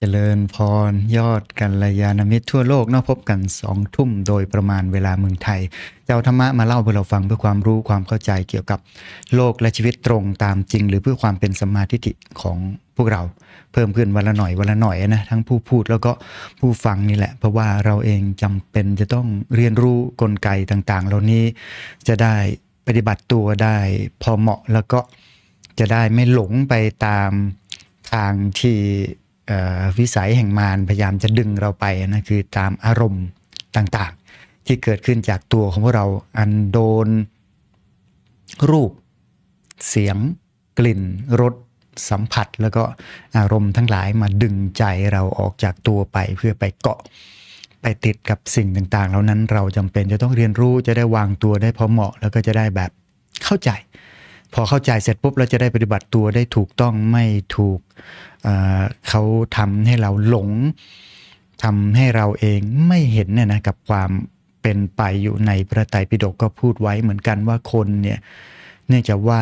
จเจริญพรยอดกันลยาณมิตรทั่วโลกนอกพบกันสองทุ่มโดยประมาณเวลาเมืองไทย เจ้าธรรมะมาเล่าเพื่อเราฟังเพื่อความรู้ความเข้าใจเกี่ยวกับโลกและชีวิตตรงตามจริงหรือเพื่อความเป็นสมาธิิของพวกเราเพิ่มขึ้นวันละหน่อย วันละหน่อยนะทั้งผู้พูดแล้วก็ผู้ฟังนี่แหละ เพราะว่าเราเองจำเป็นจะต้องเรียนรู้กลไกต่าง ๆ เหล่านี้จะได้ปฏิบัติตัวได้ พอเหมาะแล้วก็จะได้ไม่หลงไปตามทางที่วิสัยแห่งมารพยายามจะดึงเราไปนะ คือตามอารมณ์ต่างๆ ที่เกิดขึ้นจากตัวของพวกเราอันโดนรูป เสียง กลิ่นรสสัมผัส แล้วก็อารมณ์ทั้งหลายมาดึงใจเราออกจากตัวไปเพื่อไปเกาะ ไปติดกับสิ่งต่างๆเหล่านั้นเราจำเป็นจะต้องเรียนรู้จะได้วางตัวได้พอเหมาะ แล้วก็จะได้แบบเข้าใจพอเข้าใจเสร็จปุ๊บเราจะได้ปฏิบัติตัวได้ถูกต้องไม่ถูกเเขาทำให้เราหลง ทำให้เราเองไม่เห็นเนี่ยนะกับความเป็นไปอยู่ในพระไตรปิฎกก็พูดไว้เหมือนกันว่าคนเนี่ยเนื่องจากว่า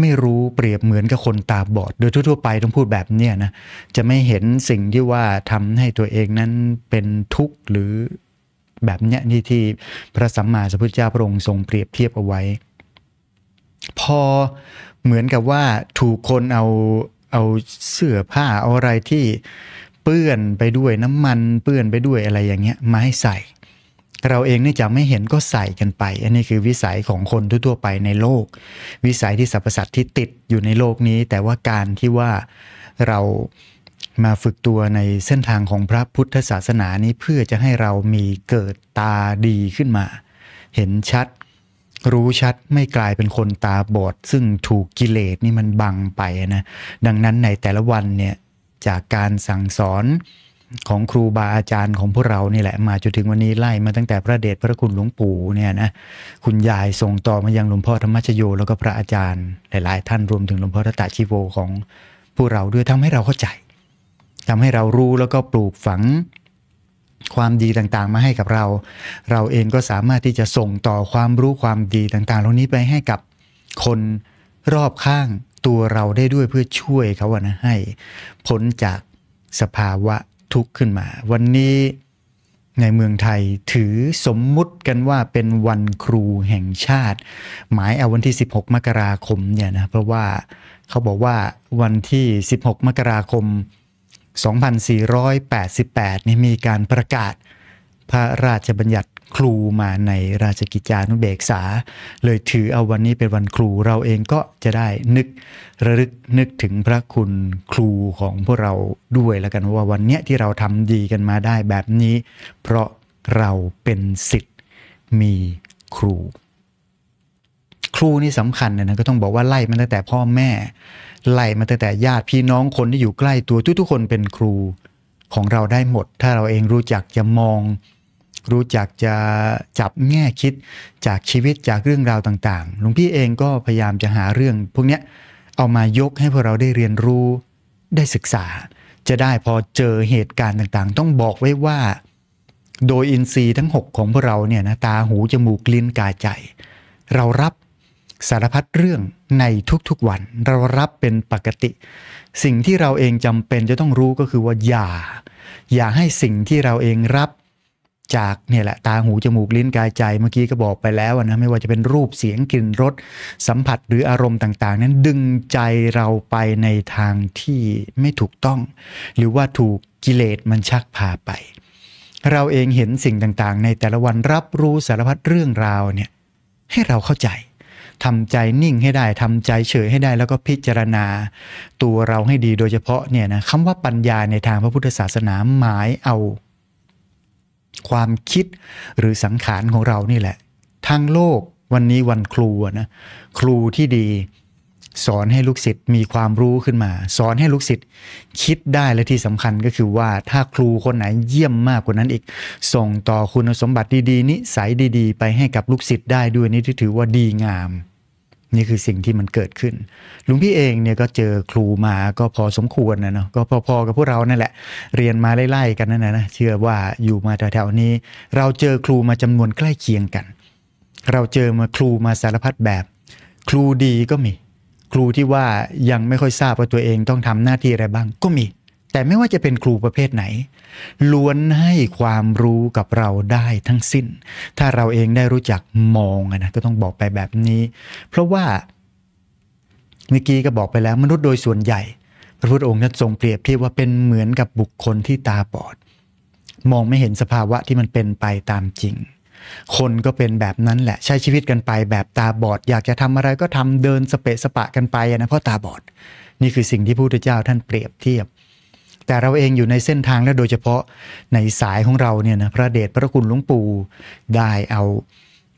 ไม่รู้เปรียบเหมือนกับคนตาบอด โดยทั่วๆไปต้องพูดแบบเนี้นะจะไม่เห็นสิ่งที่ว่าทำให้ตัวเองนั้นเป็นทุกข์หรือแบบเนี้ยนี่ที่พระสัมมาสัมพุทธเจ้าพระองค์ทรงเปรียบเทียบเอาไว้พอเหมือนกับว่าถูกคนเอาเอาเสื้อผ้าเอาอะไรที่เปื้อนไปด้วยน้ำมันเปื้อนไปด้วยอะไรอย่างเงี้ยมาให้ใส่ เราเองเนี่ยจะไม่เห็นก็ใส่กันไป อันนี้คือวิสัยของคนทั่วไปในโลก วิสัยที่สรรพสัตว์ที่ติดอยู่ในโลกนี้ แต่ว่าการที่ว่าเรามาฝึกตัวในเส้นทางของพระพุทธศาสนานี้เพื่อจะให้เรามีเกิดตาดีขึ้นมา เห็นชัดรู้ชัดไม่กลายเป็นคนตาบอดซึ่งถูกกิเลสนี่มันบังไปนะดังนั้นในแต่ละวันเนี่ยจากการสั่งสอนของครูบาอาจารย์ของพวกเรานี่แหละ มาจนถึงวันนี้ไล่มาตั้งแต่พระเดชพระคุณหลวงปู่เนี่ยนะคุณยายส่งต่อมายังหลวงพ่อธรรมชโยแล้วก็พระอาจารย์ หลาย ๆ ท่านรวมถึงหลวงพ่อรัตชิโวของพวกเราด้วยทำให้เราเข้าใจ ทำให้เรารู้แล้วก็ปลูกฝังความดีต่างๆมาให้กับเรา เราเองก็สามารถที่จะส่งต่อความรู้ความดีต่าง ๆ เหล่านี้ไปให้กับคนรอบข้างตัวเราได้ด้วยเพื่อช่วยเขานะให้พ้นจากสภาวะทุกข์ขึ้นมา วันนี้ในเมืองไทยถือสมมุติกันว่าเป็นวันครูแห่งชาติ หมายเอาวันที่ 16 มกราคมเนี่ยนะเพราะว่าเขาบอกว่าวันที่ 16 มกราคม2488 นี่มีการประกาศพระราชบัญญัติครูมาในราชกิจจานุเบกษา เลยถือเอาวันนี้เป็นวันครู เราเองก็จะได้นึกระลึกนึกถึงพระคุณครูของพวกเราด้วยแล้วกันว่าวันเนี้ยที่เราทำดีกันมาได้แบบนี้ เพราะเราเป็นสิทธิ์มีครูครูนี่สำคัญนะก็ต้องบอกว่าไล่มาตั้งแต่พ่อแม่ไล่มาตั้งแต่ญาติพี่น้องคนที่อยู่ใกล้ตัวทุกๆคนเป็นครูของเราได้หมด ถ้าเราเองรู้จักจะมอง รู้จักจะจับแง่คิดจากชีวิตจากเรื่องราวต่างๆ หลวงพี่เองก็พยายามจะหาเรื่อง พวกนี้เอามายกให้พวกเราได้เรียนรู้ได้ศึกษา จะได้พอเจอเหตุการณ์ต่างๆ ต้องบอกไว้ว่าโดยอินทรีย์ทั้ง 6 ของพวกเราเนี่ยนะตาหูจมูกลิ้นกายใจ เรารับสารพัดเรื่องในทุกๆวันเรารับเป็นปกติ สิ่งที่เราเองจำเป็นจะต้องรู้ก็คือว่าอย่า อย่าให้สิ่งที่เราเองรับจากเนี่ยแหละตาหู จมูกลิ้นกายใจเมื่อกี้ก็บอกไปแล้วนะไม่ว่าจะเป็นรูปเสียงกลิ่นรสสัมผัสหรืออารมณ์ต่าง ๆ นั้นดึงใจเราไปในทางที่ไม่ถูกต้อง หรือว่าถูกกิเลสมันชักพาไป เราเองเห็นสิ่งต่างๆ ในแต่ละวันรับรู้สารพัดเรื่องราวเนี่ยให้เราเข้าใจทำใจนิ่งให้ได้ทำใจเฉยให้ได้แล้วก็พิจารณา ตัวเราให้ดีโดยเฉพาะเนี่ยนะคำว่าปัญญาในทางพระพุทธศาสนาหมายเอา ความคิดหรือสังขารของเรานี่แหละทางโลกวันนี้วันครูนะครูที่ดีสอนให้ลูกศิษย์มีความรู้ขึ้นมา สอนให้ลูกศิษย์คิดได้และที่สำคัญก็คือว่าถ้าครูคนไหนเยี่ยมมากกว่านั้นอีกส่งต่อคุณสมบัติดีๆนิสัยดี ๆ ไปให้กับลูกศิษย์ได้ด้วยนี่ถือว่าดีงามนี่คือสิ่งที่มันเกิดขึ้น ลุงพี่เองเนี่ยก็เจอครูมาก็พอสมควรนะเนาะก็พอๆกับพวกเรานั่นแหละ เรียนมาไล่ๆกันนั่นนะเชื่อว่าอยู่มาแถวๆนี้ เราเจอครูมาจำนวนใกล้เคียงกัน เราเจอมาครูมาสารพัดแบบ ครูดีก็มี ครูที่ว่ายังไม่ค่อยทราบว่าตัวเองต้องทำหน้าที่อะไรบ้างก็มีแต่ไม่ว่าจะเป็นครูประเภทไหน ล้วนให้ความรู้กับเราได้ทั้งสิ้น ถ้าเราเองได้รู้จักมองนะก็ต้องบอกไปแบบนี้ เพราะว่าเมื่อกี้ก็บอกไปแล้วมนุษย์โดยส่วนใหญ่พระพุทธองค์จะ้นทรงเปรียบเทียบว่าเป็นเหมือนกับบุคคลที่ตาบอด มองไม่เห็นสภาวะที่มันเป็นไปตามจริง คนก็เป็นแบบนั้นแหละใช้ชีวิตกันไป แบบตาบอดอยากจะทำอะไรก็ทำเดินสเปะสปะกันไปนะเพราะตาบอดนี่คือสิ่งที่พระพุทธเจ้าท่านเปรียบเทียบแต่เราเองอยู่ในเส้นทางและโดยเฉพาะในสายของเราเนี่ยนะพระเดชพระคุณหลวงปู่ได้เอา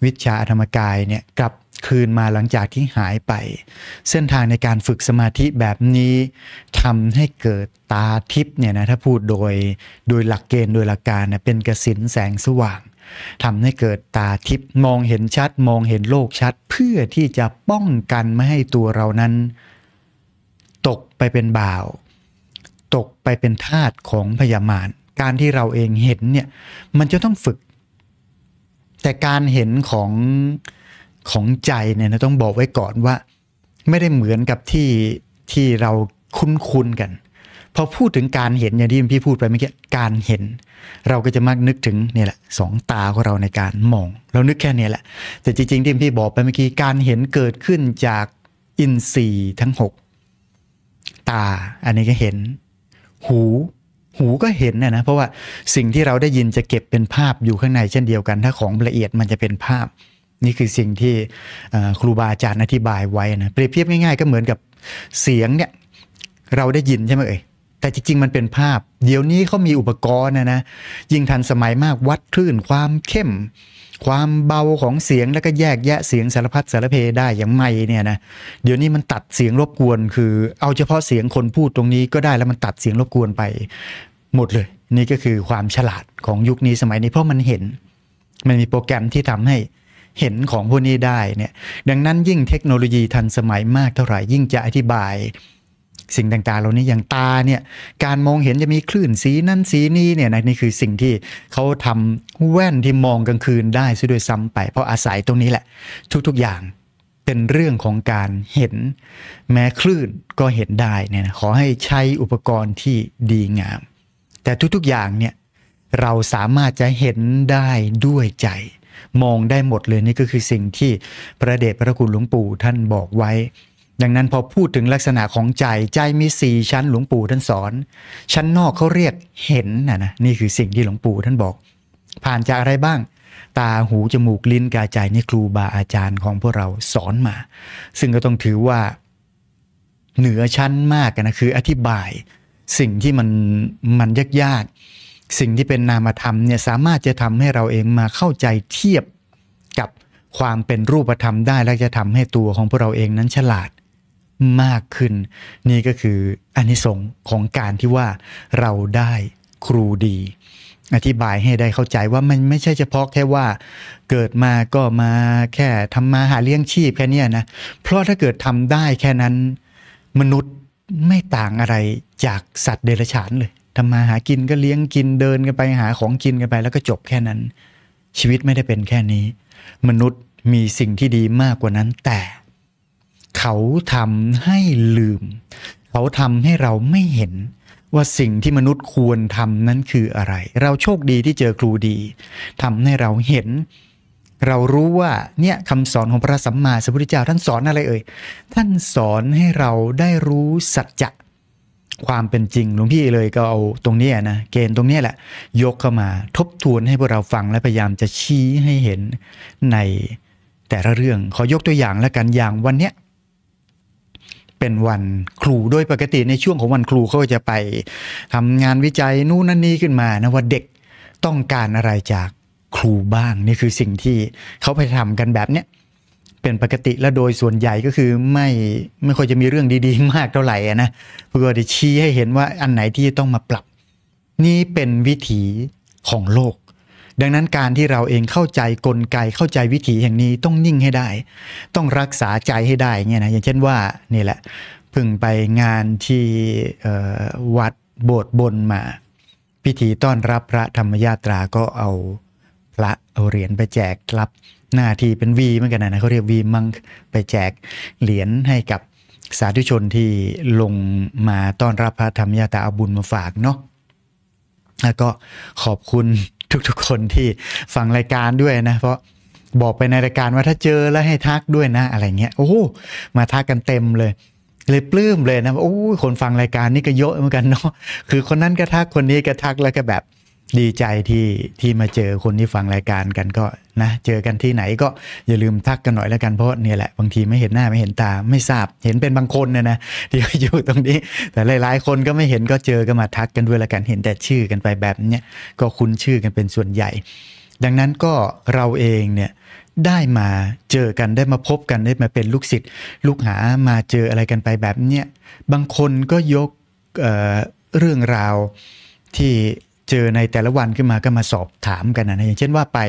วิชาธรรมกายเนี่ยกลับคืนมาหลังจากที่หายไป เส้นทางในการฝึกสมาธิแบบนี้ทำให้เกิดตาทิพย์เนี่ยนะถ้าพูดโดยโดยหลักเกณฑ์โดยหลักการเนี่ยเป็นกสินแสงสว่างทำให้เกิดตาทิพย์มองเห็นชัดมองเห็นโลกชัด เพื่อที่จะป้องกันไม่ให้ตัวเรานั้น ตกไปเป็นบ่าวตกไปเป็นทาสของพญามาร การที่เราเองเห็นเนี่ย มันจะต้องฝึก แต่การเห็นของ ของใจเนี่ยนะต้องบอกไว้ก่อนว่า ไม่ได้เหมือนกับที่ที่เราคุ้นคุ้นกันพอพูดถึงการเห็นอย่างที่พี่พูดไปเมื่อกี้การเห็น เราก็จะมักนึกถึงเนี่ยแหละสองตาของเราในการมอง เรานึกแค่นี้แหละแต่จริงๆที่พี่บอกไปเมื่อกี้การเห็นเกิดขึ้นจากอินทรีย์ทั้ง6 ตาอันนี้ก็เห็นหูหูก็เห็นนะนะเพราะว่าสิ่งที่เราได้ยินจะเก็บเป็นภาพอยู่ข้างในเช่นเดียวกันถ้าของละเอียดมันจะเป็นภาพ นี่คือสิ่งที่ครูบาอาจารย์อธิบายไว้นะเปรียบเทียบง่ายๆ ก็เหมือนกับเสียงเนี่ยเราได้ยินใช่ไหมเอ่ยแต่จริงๆมันเป็นภาพเดี๋ยวนี้เขามีอุปกรณ์นะนะยิ่งทันสมัยมากวัดคลื่น ความเข้มความเบาของเสียงแล้วก็แยกแยะเสียง สารพัด สารเพได้อย่างไม่เนี่ยนะเดี๋ยวนี้มันตัดเสียงรบกวน คือเอาเฉพาะเสียงคนพูดตรงนี้ก็ได้แล้วมันตัดเสียงรบกวนไป หมดเลย นี่ก็คือความฉลาดของยุคนี้สมัยนี้เพราะมันเห็น มันมีโปรแกรมที่ทำให้เห็นของพวกนี้ได้เนี่ย ดังนั้น ยิ่งเทคโนโลยีทันสมัยมากเท่าไหร่ยิ่งจะอธิบายสิ่งต่างๆเหล่านี้อย่างตาเนี่ย การมองเห็นจะมีคลื่นสีนั้นสีนี้เนี่ยนะนี่คือสิ่งที่เขาทำแว่นที่มองกลางคืนได้ซะด้วยซ้ำไป เพราะอาศัยตรงนี้แหละทุก ๆอย่างเป็นเรื่องของการเห็น แม้คลื่นก็เห็นได้เนี่ยขอให้ใช้อุปกรณ์ที่ดีงาม แต่ทุกๆอย่างเนี่ยเราสามารถจะเห็นได้ด้วยใจ มองได้หมดเลยนี่ก็คือสิ่งที่พระเดชพระคุณหลวงปู่ท่านบอกไว้ดังนั้นพอพูดถึงลักษณะของใจใจมีสี่ชั้นหลวงปู่ท่านสอน ชั้นนอกเขาเรียกเห็นนะนะนี่คือสิ่งที่หลวงปู่ท่านบอก ผ่านจากอะไรบ้าง ตาหูจมูกลิ้นกายใจนี่ครูบาอาจารย์ของพวกเราสอนมา ซึ่งก็ต้องถือว่าเหนือชั้นมากนะคือ อธิบายสิ่งที่มันมันยากๆสิ่งที่เป็นนามธรรมเนี่ยสามารถจะทำให้เราเองมาเข้าใจเทียบกับความเป็นรูปธรรมได้ และจะทำให้ตัวของพวกเราเองนั้นฉลาดมากขึ้นนี่ก็คืออนิสงส์ของการที่ว่าเราได้ครูดี อธิบายให้ได้เข้าใจว่ามันไม่ใช่เฉพาะแค่ว่าเกิดมาก็มาแค่ทำมาหาเลี้ยงชีพแค่นี้นะ เพราะถ้าเกิดทำได้แค่นั้น มนุษย์ไม่ต่างอะไรจากสัตว์เดรัจฉานเลยทำมาหากินก็เลี้ยงกินเดินกันไปหาของกินกันไป แล้วก็จบแค่นั้น ชีวิตไม่ได้เป็นแค่นี้ มนุษย์มีสิ่งที่ดีมากกว่านั้นแต่เขาทำให้ลืม เขาทำให้เราไม่เห็นว่าสิ่งที่มนุษย์ควรทำนั้นคืออะไร เราโชคดีที่เจอครูดี ทำให้เราเห็น เรารู้ว่าเนี่ยคำสอนของพระสัมมาสัมพุทธเจ้าท่านสอนอะไรเอ่ย ท่านสอนให้เราได้รู้สัจจะความเป็นจริงหลวงพี่เลยก็เอาตรงนี้นะเกณฑ์ตรงนี้แหละยกเข้ามา ทบทวนให้พวกเราฟังและพยายามจะชี้ให้เห็นในแต่ละเรื่อง ขอยกตัวอย่างแล้วกัน อย่างวันเนี้ยเป็นวันครูโดยปกติในช่วงของวันครูเขาจะไปทำงานวิจัยนู่นนี่ขึ้นมานะว่าเด็กต้องการอะไรจากครูบ้างนี่คือสิ่งที่เขาไปทำกันแบบเนี้ย เป็นปกติและโดยส่วนใหญ่ก็คือไม่ไม่ค่อยจะมีเรื่องดีๆมากเท่าไหร่นะเพื่อจะชี้ให้เห็นว่าอันไหนที่ต้องมาปรับ นี่เป็นวิถีของโลกดังนั้นการที่เราเองเข้าใจกลไกเข้าใจวิถีอย่างนี้ต้องนิ่งให้ได้ ต้องรักษาใจให้ได้เงี้ยนะอย่างเช่นว่านี่แหละพึ่งไปงานที่วัดโบสถ์บนมา พิธีต้อนรับพระธรรมยาตราก็เอาพระ เอาเหรียญไปแจกรับหน้าที่เป็นวีเหมือนกันนะเขาเรียกวีมังไปแจกเหรียญให้กับสาธุชนที่ลงมาต้อนรับพระธรรมยาตราเอาบุญมาฝากเนาะแล้วก็ขอบคุณทุกๆ คนที่ฟังรายการด้วยนะ เพราะบอกไปในรายการว่าถ้าเจอแล้วให้ทักด้วยนะ อะไรเงี้ยโอ้มาทักกันเต็มเลยเลยปลื้มเลยนะโอ้คนฟังรายการนี่ก็เยอะเหมือนกันเนาะคือคนนั้นก็ทักคนนี้ก็ทักแล้วก็แบบดีใจที่ ที่มาเจอคนที่ฟังรายการกันก็นะ เจอกันที่ไหนก็อย่าลืมทักกันหน่อยแล้วกันเพราะเนี่ยแหละบางทีไม่เห็นหน้าไม่เห็นตาไม่ทราบเห็นเป็นบางคนนะนะที่อยู่ตรงนี้ แต่หลาย ๆ คนก็ไม่เห็นก็เจอก็มาทักกันด้วยแล้วกันเห็นแต่ชื่อกันไปแบบเนี้ยก็คุ้นชื่อกันเป็นส่วนใหญ่ ดังนั้นก็เราเองเนี่ยได้มาเจอกันได้มาพบกันได้มาเป็นลูกศิษย์ลูกหามาเจออะไรกันไปแบบเนี้ยบางคนก็ยกเเรื่องราวที่เจอในแต่ละวันขึ้นมาก็มาสอบถามกันนะอย่างเช่นว่าไป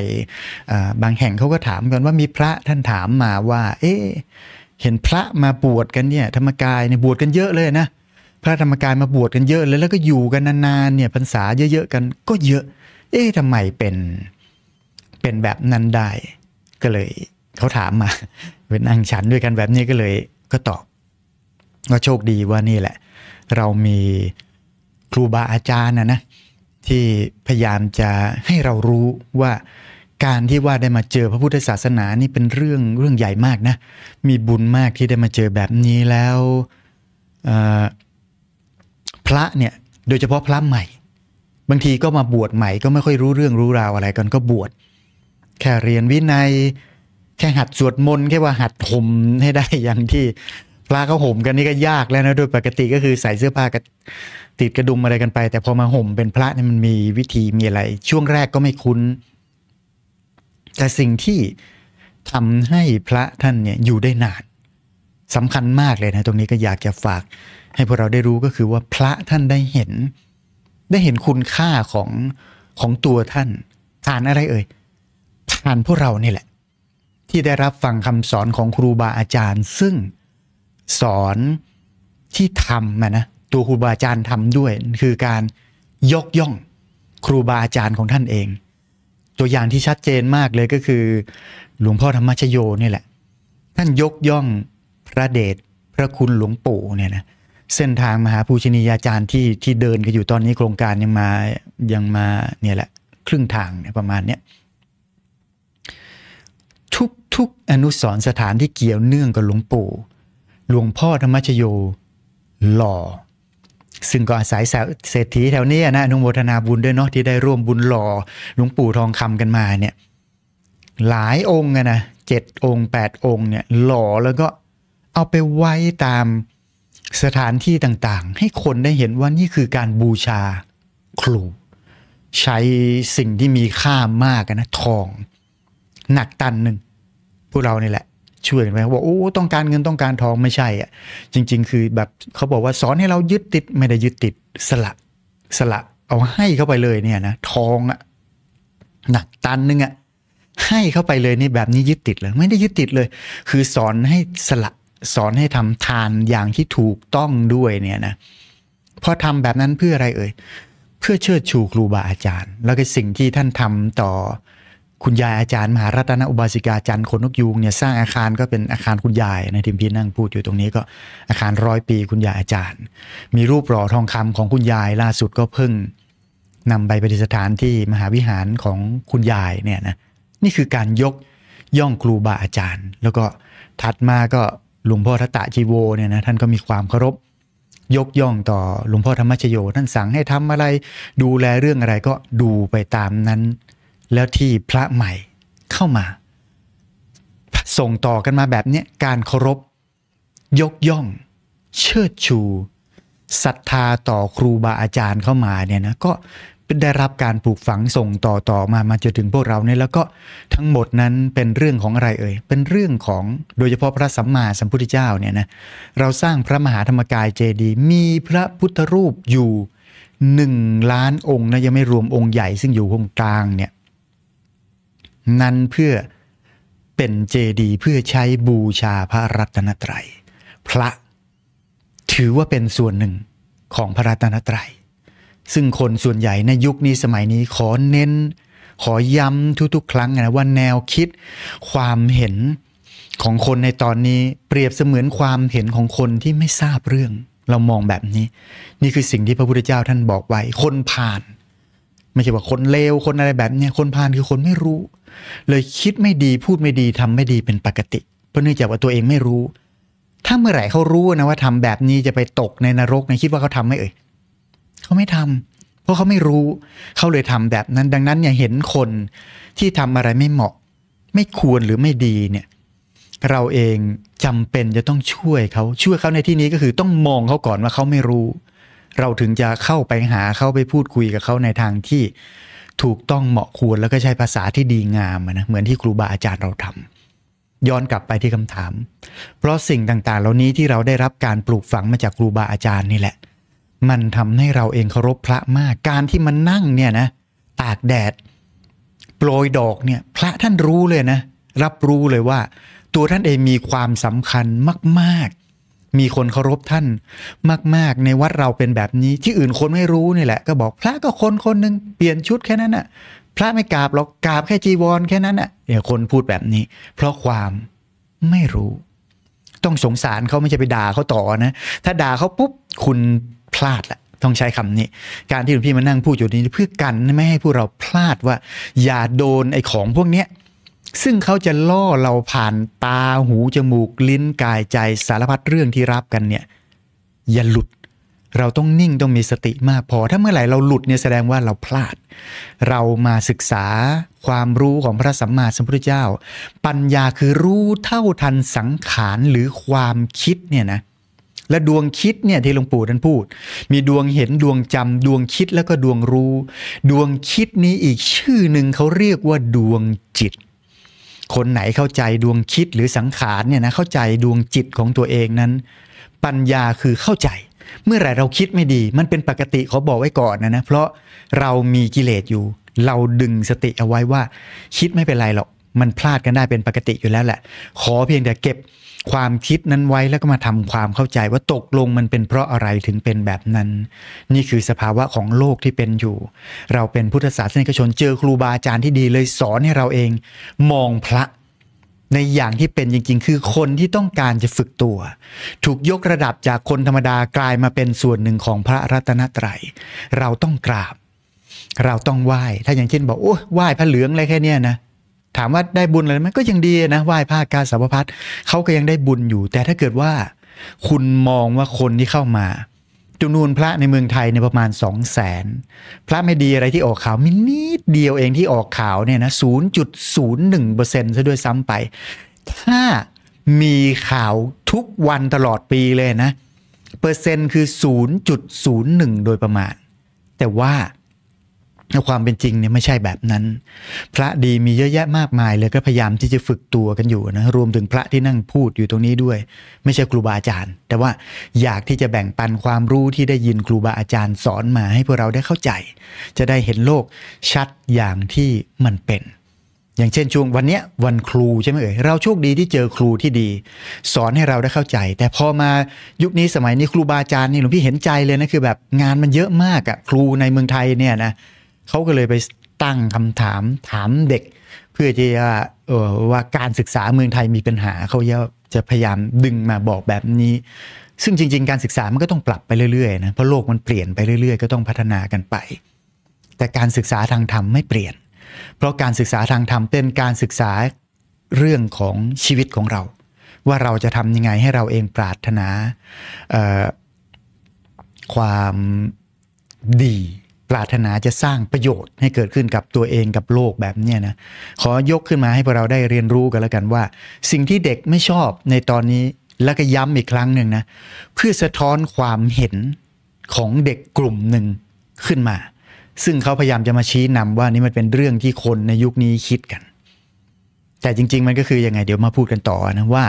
บางแห่งเขาก็ถามกันว่ามีพระท่านถามมาว่า เอ๊เห็นพระมาบวชกันเนี่ยธรรมกายเนี่ยบวชกันเยอะเลยนะ พระธรรมกายมาบวชกันเยอะเลย แล้วก็อยู่กันนานๆเนี่ยพรรษาเยอะ ๆ กันก็เยอะ เอ๊ะทำไมเป็นเป็นแบบนั้นได้ก็เลยเขาถามมาเป็นอังฉันด้วยกันแบบนี้ก็เลยก็ตอบ ก็โชคดีว่านี่แหละ เรามีครูบาอาจารย์นะนะที่พยายามจะให้เรารู้ว่าการที่ว่าได้มาเจอพระพุทธศาสนานี่เป็นเรื่องเรื่องใหญ่มากนะมีบุญมากที่ได้มาเจอแบบนี้แล้วพระเนี่ยโดยเฉพาะพระใหม่บางทีก็มาบวชใหม่ก็ไม่ค่อยรู้เรื่องรู้ราวอะไรกันก็บวชแค่เรียนวินัย แค่หัดสวดมนต์แค่ว่าหัดห่มให้ได้อย่างที่ปลาเขาห่มกันนี่ก็ยากแล้วนะโดยปกติก็คือใส่เสื้อผ้ากันติดกระดุมอะไรกันไปแต่พอมาห่ม เป็นพระเนี่ยมันมีวิธีมีอะไร ช่วงแรกก็ไม่คุ้น แต่สิ่งที่ทำให้พระท่านเนี่ยอยู่ได้นานสำคัญมากเลยนะ ตรงนี้ก็อยากจะฝาก ให้พวกเราได้รู้ก็คือว่าพระท่านได้เห็น ได้เห็นคุณค่าของของตัวท่านผ่านอะไรเอ่ยผ่านพวกเราเนี่แหละ ที่ได้รับฟังคำสอนของครูบาอาจารย์ซึ่งสอนที่ทำนะนะตัวครูบาอาจารย์ทำด้วยคือการยกย่องครูบาอาจารย์ของท่านเอง ตัวอย่างที่ชัดเจนมากเลยก็คือ หลวงพ่อธรรมชโยนี่แหละ ท่านยกย่องพระเดชพระคุณหลวงปู่เนี่ยนะเส้นทางมหาภูชนียาจารย์ที่ที่เดินกันอยู่ตอนนี้โครงการยังมายังมาเนี่ยแหละครึ่งทางเนี่ยประมาณเนี้ยทุกๆอนุสรสถานที่เกี่ยวเนื่องกับหลวงปู่หลวงพ่อธรรมชโยหล่อ ซึ่งก็อาศัยเศรษฐีแถวนี้นะอนุโมทนาบุญด้วยเนาะที่ได้ร่วมบุญหล่อหลวงปู่ทองคำกันมาเนี่ยหลายองค์นะเจ็ดองค์แปดองค์เนี่ยหล่อแล้วก็เอาไปไว้ตามสถานที่ต่าง ๆ ให้คนได้เห็นว่านี่คือการบูชาครูใช้สิ่งที่มีค่ามากนะ ทอง หนักตันหนึ่ง พวกเรานี่แหละช่วยไหมว่าโอ้ต้องการเงินต้องการทองไม่ใช่อ่ะจริง ๆ คือแบบเขาบอกว่าสอนให้เรายึดติดไม่ได้ยึดติดสละสละเอาให้เข้าไปเลยเนี่ยนะทองอ่ะหนักตันนึงอ่ะให้เข้าไปเลยนี่แบบนี้ยึดติดเลยไม่ได้ยึดติดเลย คือสอนให้สละ สอนให้ทำทานอย่างที่ถูกต้องด้วยเนี่ยนะพอทำแบบนั้นเพื่ออะไรเอ่ยเพื่อเชิดชูครูบาอาจารย์ แล้วก็สิ่งที่ท่านทำต่อคุณยายอาจารย์มหารัตนอุบาสิกาจันทร์คนนกยูงเนี่ยสร้างอาคารก็เป็นอาคารคุณยายในทีมพี่นั่งพูดอยู่ตรงนี้ก็อาคารร้อยปี คุณยายอาจารย์ มีรูปหล่อทองคำของคุณยายล่าสุดก็เพิ่ง นำไปปฏิสถานที่มหาวิหารของคุณยายเนี่ยนะนี่คือการยกย่องครูบาอาจารย์ แล้วก็ถัดมาก็หลวงพ่อทัตตะจีโวเนี่ยนะท่านก็มีความเคารพยกย่องต่อหลวงพ่อธรรมชโยท่านสั่งให้ทำอะไรดูแลเรื่องอะไรก็ดูไปตามนั้นแล้วที่พระใหม่เข้ามา ส่งต่อกันมาแบบนี้การเคารพ ยกย่อง เชิดชูศรัทธาต่อครูบาอาจารย์เข้ามาเนี่ยนะก็ได้รับการปลูกฝังส่งต่อต่อมามาจนถึงพวกเราเนี่ยแล้วก็ทั้งหมดนั้นเป็นเรื่องของอะไรเอ่ยเป็นเรื่องของโดยเฉพาะพระสัมมาสัมพุทธเจ้าเนี่ยนะเราสร้างพระมหาธรรมกายเจดีย์มีพระพุทธรูปอยู่หนึ่งล้านองค์นะยังไม่รวมองค์ใหญ่ซึ่งอยู่ตรงกลางเนี่ยนั้นเพื่อเป็นเจดีย์เพื่อใช้บูชาพระรัตนตรัย พระ ถือว่าเป็นส่วนหนึ่งของพระรัตนตรัย ซึ่งคนส่วนใหญ่ในยุคนี้สมัยนี้ขอเน้น ขอย้ำทุกๆ ครั้งนะว่าแนวคิด ความเห็นของคนในตอนนี้เปรียบเสมือนความเห็นของคนที่ไม่ทราบเรื่อง เรามองแบบนี้ นี่คือสิ่งที่พระพุทธเจ้าท่านบอกไว้ คนผ่านไม่ใช่ว่าคนเลวคนอะไรแบบเนี้ยคนพานคือคนไม่รู้ เลยคิดไม่ดีพูดไม่ดีทำไม่ดีเป็นปกติ เพราะเนื่องจากว่าตัวเองไม่รู้ ถ้าเมื่อไหร่เขารู้นะว่า ทำแบบนี้จะไปตกในนรกในคิดว่าเขาทำไหมเอ่ยเขาไม่ทำ เพราะเขาไม่รู้ เขาเลยทำแบบนั้นดังนั้นเนี่ยเห็นคนที่ทำอะไรไม่เหมาะ ไม่ควรหรือไม่ดีเนี่ย เราเองจำเป็นจะต้องช่วยเขาช่วยเขาในที่นี้ก็คือต้องมองเขาก่อนว่าเขาไม่รู้เราถึงจะเข้าไปหาเข้าไปพูดคุยกับเขาในทางที่ถูกต้องเหมาะควร แล้วก็ใช้ภาษาที่ดีงามนะเหมือนที่ครูบาอาจารย์เราทำย้อนกลับไปที่คำถาม เพราะสิ่งต่างๆ เหล่านี้ที่เราได้รับการปลูกฝังมาจากครูบาอาจารย์นี่แหละ มันทำให้เราเองเคารพพระมากการที่มันนั่งเนี่ยนะตากแดด โปรยดอกเนี่ยพระท่านรู้เลยนะ รับรู้เลยว่า ตัวท่านเองมีความสำคัญมาก ๆมีคนเคารพท่านมาก ๆ ในวัดเราเป็นแบบนี้ที่อื่นคนไม่รู้นี่แหละ ก็บอกพระก็คนคนหนึ่งเปลี่ยนชุดแค่นั้นน่ะพระไม่กราบหรอกกราบแค่จีวรแค่นั้นน่ะเนี่ยคนพูดแบบนี้ เพราะความไม่รู้ ต้องสงสารเขาไม่ใช่ไปด่าเขาต่อนะถ้าด่าเขาปุ๊บคุณพลาดละ ต้องใช้คำนี้ การที่หลวงพี่มานั่งพูดอยู่นี้เพื่อกันไม่ให้พวกเราพลาดว่า อย่าโดนไอ้ของพวกเนี้ยซึ่งเขาจะล่อเราผ่านตาหู จมูก ลิ้นกายใจสารพัดเรื่องที่รับกันเนี่ยอย่าหลุด เราต้องนิ่งต้องมีสติมาก พอถ้าเมื่อไหร่เราหลุดเนี่ยแสดงว่าเราพลาด เรามาศึกษาความรู้ของพระสัมมาสัมพุทธเจ้า ปัญญาคือรู้เท่าทันสังขารหรือความคิดเนี่ยนะ และดวงคิดเนี่ยที่หลวงปู่ท่านพูด มีดวงเห็นดวงจำ ดวงคิดแล้วก็ดวงรู้ ดวงคิดนี้อีกชื่อหนึ่งเขาเรียกว่าดวงจิตคนไหนเข้าใจดวงคิดหรือสังขารเนี่ยนะเข้าใจดวงจิตของตัวเองนั้น ปัญญาคือเข้าใจ เมื่อไหร่ เราคิดไม่ดีมันเป็นปกติเขาบอกไว้ก่อนนะนะเพราะเรามีกิเลสอยู่ เราดึงสติเอาไว้ว่าคิดไม่เป็นไรหรอกมันพลาดกันได้เป็นปกติอยู่แล้วแหละ ขอเพียงแต่เก็บความคิดนั้นไว้ แล้วก็มาทำความเข้าใจว่าตกลงมันเป็นเพราะอะไรถึงเป็นแบบนั้น นี่คือสภาวะของโลกที่เป็นอยู่ เราเป็นพุทธศาสนิกชนเจอครูบาอาจารย์ที่ดีเลย สอนให้เราเอง มองพระ ในอย่างที่เป็นจริงๆ คือคนที่ต้องการจะฝึกตัว ถูกยกระดับจากคนธรรมดากลายมาเป็นส่วนหนึ่งของพระรัตนตรยัยเราต้องกราบ เราต้องไหว้ถ้าอย่างเช่นบอกโอ้ไหว้พระเหลืองอะไรแค่เนี้ยนะถามว่าได้บุญอะไรไหมก็ยังดีนะไหว้พระกาสาวพัดเขาก็ยังได้บุญอยู่ แต่ถ้าเกิดว่าคุณมองว่าคนที่เข้ามาจำนวนพระในเมืองไทยในประมาณ2 0 0แสนพระไม่ดีอะไรที่ออกข่าวมินิดเดียวเองที่ออกข่าวเนี่ยนะ0.01%ซะด้วยซ้ำไป ถ้ามีข่าวทุกวันตลอดปีเลยนะ เปอร์เซ็นต์คือ 0.01 โดยประมาณ แต่ว่าความเป็นจริงเนี่ยไม่ใช่แบบนั้น พระดีมีเยอะแยะมากมายเลย ก็พยายามที่จะฝึกตัวกันอยู่นะ รวมถึงพระที่นั่งพูดอยู่ตรงนี้ด้วย ไม่ใช่ครูบาอาจารย์ แต่ว่าอยากที่จะแบ่งปันความรู้ที่ได้ยินครูบาอาจารย์สอนมาให้พวกเราได้เข้าใจ จะได้เห็นโลกชัดอย่างที่มันเป็น อย่างเช่นช่วงวันเนี้ยวันครูใช่ไหมเอ่ย เราโชคดีที่เจอครูที่ดี สอนให้เราได้เข้าใจ แต่พอมายุคนี้สมัยนี้ครูบาอาจารย์นี่หลวงพี่เห็นใจเลยนะคือ แบบงานมันเยอะมากอะครูในเมืองไทยเนี่ยนะเขาก็เลยไปตั้งคำถามถามเด็ก เพื่อที่ว่าว่าการศึกษาเมืองไทยมีปัญหา เขาจะพยายามดึงมาบอกแบบนี้ ซึ่งจริงๆ การศึกษามันก็ต้องปรับไปเรื่อยๆนะเพราะโลกมันเปลี่ยนไปเรื่อย ๆ ก็ต้องพัฒนากันไป แต่การศึกษาทางธรรมไม่เปลี่ยน เพราะการศึกษาทางธรรมเป็นการศึกษาเรื่องของชีวิตของเรา ว่าเราจะทำยังไงให้เราเองปรารถนาความดีปรารถนาจะสร้างประโยชน์ให้เกิดขึ้นกับตัวเองกับโลกแบบนี้นะ ขอยกขึ้นมาให้พวกเราได้เรียนรู้กันแล้วกันว่า สิ่งที่เด็กไม่ชอบในตอนนี้แล้วก็ย้ำอีกครั้งหนึ่งนะเพื่อสะท้อนความเห็นของเด็กกลุ่มหนึ่งขึ้นมา ซึ่งเขาพยายามจะมาชี้นำว่านี่มันเป็นเรื่องที่คนในยุคนี้คิดกัน แต่จริง ๆ มันก็คืออยังไงเดี๋ยวมาพูดกันต่อนะว่า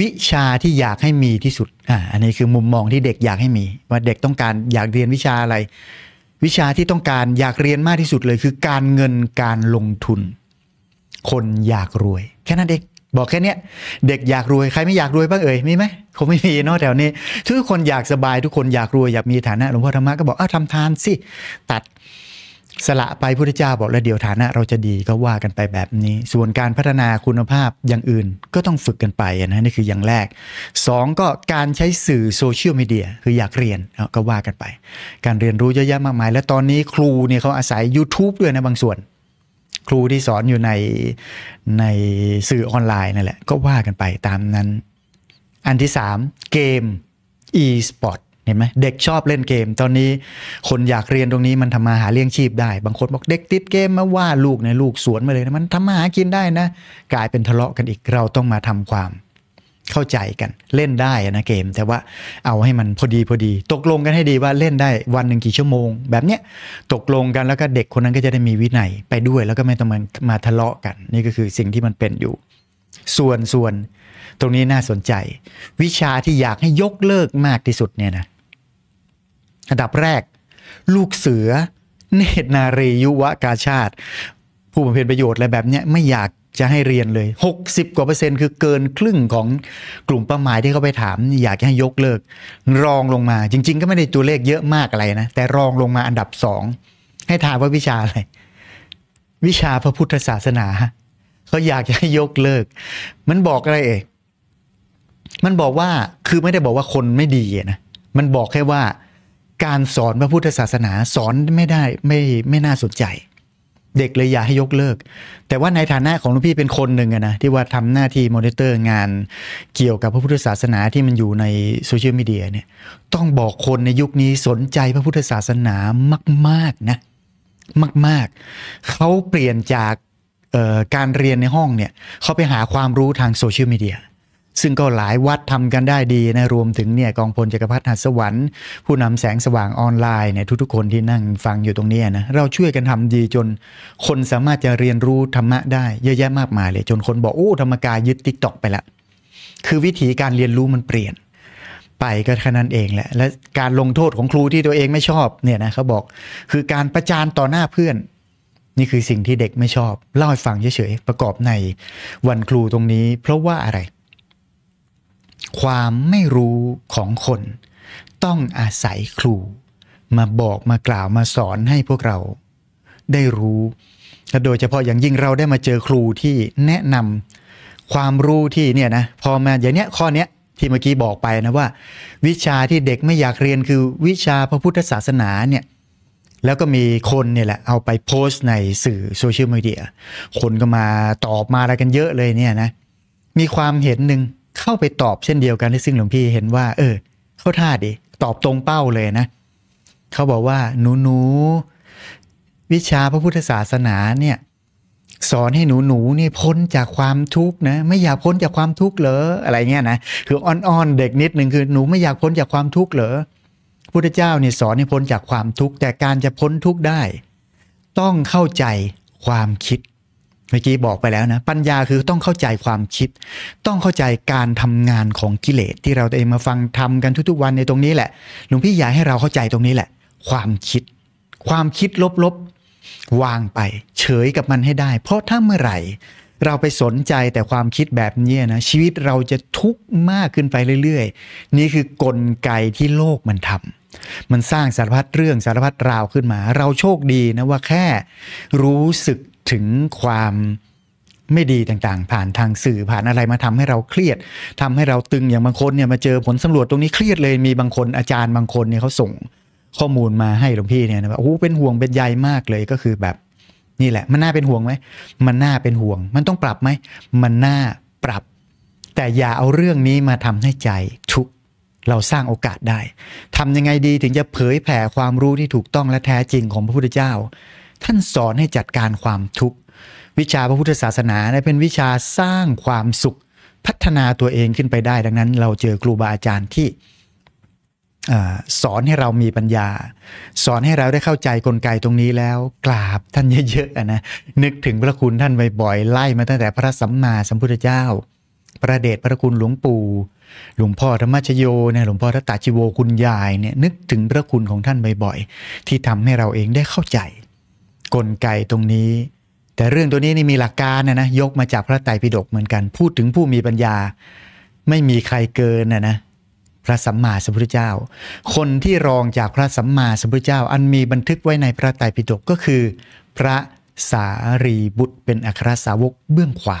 วิชาที่อยากให้มีที่สุดอ่าอันนี้คือมุมมองที่เด็กอยากให้มีว่าเด็กต้องการอยากเรียนวิชาอะไรวิชาที่ต้องการอยากเรียนมากที่สุดเลยคือการเงินการลงทุน คนอยากรวย แค่นั้นเองบอกแค่นี้เด็กอยากรวยใครไม่อยากรวยบ้างเอ่ยมีไหมคงไม่มีเนาะแถวนี้ทุกคนอยากสบายทุกคนอยากรวยอยากมีฐานะหลวงพ่อธรรมะก็บอกอ้าทำทานสิตัดสละไปพุทธเจ้าบอกแล้วเดี๋ยว ฐานะเราจะดีก็ว่ากันไปแบบนี้ ส่วนการพัฒนาคุณภาพอย่างอื่นก็ต้องฝึกกันไปนะ นี่คืออย่างแรก 2 ก็การใช้สื่อโซเชียลมีเดียคืออยากเรียนก็ว่ากันไป การเรียนรู้เยอะแยะมากมาย และตอนนี้ครูเนี่ยเขาอาศัย YouTube ด้วยนะบางส่วน ครูที่สอนอยู่ใน ในสื่อออนไลน์นั่นแหละ ก็ว่ากันไปตามนั้น อันที่ 3 เกม e-sport เห็นไหมเด็กชอบเล่นเกมตอนนี้คนอยากเรียนตรงนี้มันทำมาหาเลี้ยงชีพได้ บางคนบอกเด็กติดเกมมาว่าลูกในลูกสวนมาเลยนะมันทำมาหากินได้นะ กลายเป็นทะเลาะกันอีกเราต้องมาทำความ เข้าใจกันเล่นได้นะเกมแต่ว่าเอาให้มันพอดีพอดีตกลงกันให้ดีว่าเล่นได้วันหนึ่งกี่ชั่วโมง แบบเนี้ยตกลงกันแล้วก็เด็กคนนั้นก็จะได้มีวินัยไปด้วย แล้วก็ไม่ต้องมามาทะเลาะกัน นี่ก็คือสิ่งที่มันเป็นอยู่ ส่วนส่วนตรงนี้น่าสนใจ วิชาที่อยากให้ยกเลิกมากที่สุดเนี่ยนะอันดับแรก ลูกเสือ เนตรนารียุวกาชาติ ผู้บำเพ็ญประโยชน์อะไรแบบเนี้ยไม่อยากจะให้เรียนเลย 60 กว่าเปอร์เซ็นต์ คือเกินครึ่งของกลุ่มเป้าหมายที่เขาไปถาม อยากให้ยกเลิก รองลงมา จริง ๆ ก็ไม่ได้ตัวเลขเยอะมากอะไรนะ แต่รองลงมาอันดับสองให้ถามว่าวิชาอะไร วิชาพระพุทธศาสนาเขาอยากจะให้ยกเลิก มันบอกอะไรเอ่ยมันบอกว่าคือไม่ได้บอกว่าคนไม่ดีนะมันบอกแค่ว่าการสอนพระพุทธศาสนาสอนไม่ได้ ไม่ไม่น่าสนใจ เด็กเลยอยากให้ยกเลิก แต่ว่าในฐานะของลุงพี่เป็นคนหนึ่งนะที่ว่าทำหน้าที่มอนิเตอร์งานเกี่ยวกับพระพุทธศาสนาที่มันอยู่ในโซเชียลมีเดียเนี่ยต้องบอกคนในยุคนี้สนใจพระพุทธศาสนามากๆนะมากๆ เขาเปลี่ยนจากการเรียนในห้องเนี่ยเขาไปหาความรู้ทางโซเชียลมีเดียซึ่งก็หลายวัดทำกันได้ดีนะรวมถึงเนี่ยกองพลจักรพรรดิหัสวรรค์ผู้นำแสงสว่างออนไลน์เนี่ยทุกๆ คนที่นั่งฟังอยู่ตรงนี้นะเราช่วยกันทำดี จนคนสามารถจะเรียนรู้ธรรมะได้เยอะแยะมากมายเลย จนคนบอกโอ้ ธรรมกายยึดติ๊กตอกไปละคือวิธีการเรียนรู้มันเปลี่ยน ไปก็แค่นั้นเองแหละและการลงโทษของครูที่ตัวเองไม่ชอบเนี่ยนะเขาบอกคือการประจานต่อหน้าเพื่อน นี่คือสิ่งที่เด็กไม่ชอบเล่าให้ฟังเฉยๆประกอบในวันครูตรงนี้ เพราะว่าอะไรความไม่รู้ของคน ต้องอาศัยครูมาบอกมากล่าวมาสอนให้พวกเราได้รู้และโดยเฉพาะอย่างยิ่งเราได้มาเจอครูที่แนะนำความรู้ที่เนี่ยนะพอมาอย่างเนี้ยข้อเนี้ยที่เมื่อกี้บอกไปนะว่า วิชาที่เด็กไม่อยากเรียนคือ วิชาพระพุทธศาสนาเนี่ย แล้วก็มีคนเนี่ยแหละ เอาไปโพสต์ในสื่อโซเชียลมีเดียคนก็มาตอบมาอะไรกันเยอะเลยเนี่ยนะมีความเห็นหนึ่งเข้าไปตอบเช่นเดียวกันที่ซึ่งหลวงพี่เห็นว่าเออเข้าท่าดิตอบตรงเป้าเลยนะ เขาบอกว่าหนูหนูวิชาพระพุทธศาสนาเนี่ย สอนให้หนูหนูนี่พ้นจากความทุกข์นะไม่อยากพ้นจากความทุกข์เหรออะไรเงี้ยนะคืออ่อนๆ เด็กนิดหนึ่งคือ หนูไม่อยากพ้นจากความทุกข์เหรอพุทธเจ้าเนี่ยสอนให้พ้นจากความทุกข์แต่การจะพ้นทุกข์ได้ ต้องเข้าใจความคิดเมื่อกี้บอกไปแล้วนะ ปัญญาคือต้องเข้าใจความคิด ต้องเข้าใจการทำงานของกิเลสที่เราเองมาฟังทำกันทุกๆวันในตรงนี้แหละหลวงพี่อยากให้เราเข้าใจตรงนี้แหละ ความคิด ความคิดลบๆวางไป เฉยกับมันให้ได้ เพราะถ้าเมื่อไหร่ เราไปสนใจแต่ความคิดแบบนี้นะ ชีวิตเราจะทุกข์มากขึ้นไปเรื่อยๆนี่คือกลไกที่โลกมันทำ มันสร้างสารพัดเรื่องสารพัดราวขึ้นมา เราโชคดีนะว่าแค่รู้สึกถึงความไม่ดีต่างๆ ผ่านทางสื่อผ่านอะไรมาทำให้เราเครียด ทำให้เราตึงอย่างบางคนเนี่ยมาเจอผลสำรวจตรงนี้เครียด เลยมีบางคนอาจารย์บางคนเนี่ยเขาส่งข้อมูลมาให้หลวงพี่เนี่ยนะว่าโอ้เป็นห่วงเป็นใยมากเลยก็คือแบบนี่แหละ มันน่าเป็นห่วงไหมมันน่าเป็นห่วง มันต้องปรับไหมมันน่าปรับ แต่อย่าเอาเรื่องนี้มาทำให้ใจทุกเราสร้างโอกาสได้ ทำยังไงดีถึงจะเผยแผ่ความรู้ที่ถูกต้องและแท้จริงของพระพุทธเจ้าท่านสอนให้จัดการความทุกข์วิชาพระพุทธศาสนาเป็นวิชาสร้างความสุข พัฒนาตัวเองขึ้นไปได้ ดังนั้น เราเจอครูบาอาจารย์ที่สอนให้เรามีปัญญา สอนให้เราได้เข้าใจกลไกตรงนี้แล้ว กราบท่านเยอะๆนะนึกถึงพระคุณท่านบ่อยๆ ไล่มาตั้งแต่พระสัมมาสัมพุทธเจ้าพระเดชพระคุณหลวงปู่หลวงพ่อธรรมชโยเนี่ยหลวงพ่อทัตตาชิโวคุณยายเนี่ยนึกถึงพระคุณของท่านบ่อยๆที่ทำให้เราเองได้เข้าใจกลไกตรงนี้ แต่เรื่องตัวนี้นี่มีหลักการนะนะยกมาจากพระไตรปิฎกเหมือนกันพูดถึงผู้มีปัญญาไม่มีใครเกินนะนะพระสัมมาสัมพุทธเจ้า คนที่รองจากพระสัมมาสัมพุทธเจ้าอันมีบันทึกไว้ในพระไตรปิฎกก็คือ พระสารีบุตรเป็นอัครสาวกเบื้องขวา